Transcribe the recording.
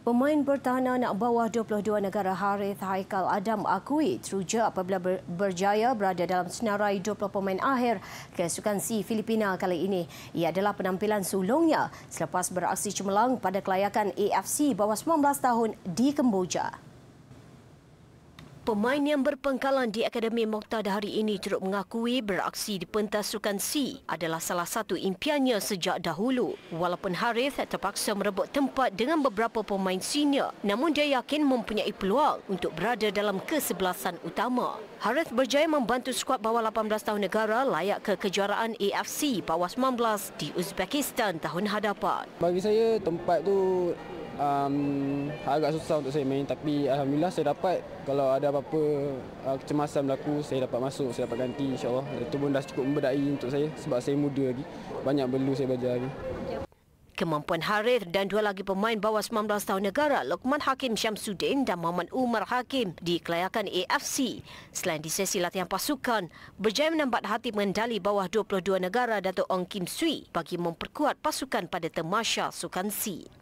Pemain bertahan anak bawah 22 negara Harith Haikal Adam akui teruja apabila berjaya berada dalam senarai 20 pemain akhir kesukan si Filipina kali ini. Ia adalah penampilan sulungnya selepas beraksi cemerlang pada kelayakan AFC bawah 19 tahun di Kemboja pemain yang berpengkalan di Akademi Moktada hari ini turut mengakui beraksi di pentas sukan C adalah salah satu impiannya sejak dahulu. Walaupun Harith terpaksa merebut tempat dengan beberapa pemain senior, namun dia yakin mempunyai peluang untuk berada dalam kesebelasan utama. Harith berjaya membantu skuad bawah 18 tahun negara layak ke kejuaraan AFC bawah 19 di Uzbekistan tahun hadapan. Bagi saya tempat tu um, agak susah untuk saya main tapi Alhamdulillah saya dapat kalau ada apa-apa uh, kecemasan berlaku saya dapat masuk saya dapat ganti insyaAllah itu pun dah cukup memberdai untuk saya sebab saya muda lagi banyak perlu saya belajar lagi Kemampuan Harith dan dua lagi pemain bawah 19 tahun negara, Lokman Hakim Syamsuddin dan Muhammad Umar Hakim dikelayakan AFC. Selain di sesi latihan pasukan, berjaya menambat hati mengendali bawah 22 negara Dato' Ong Kim Sui bagi memperkuat pasukan pada temasya sukansi.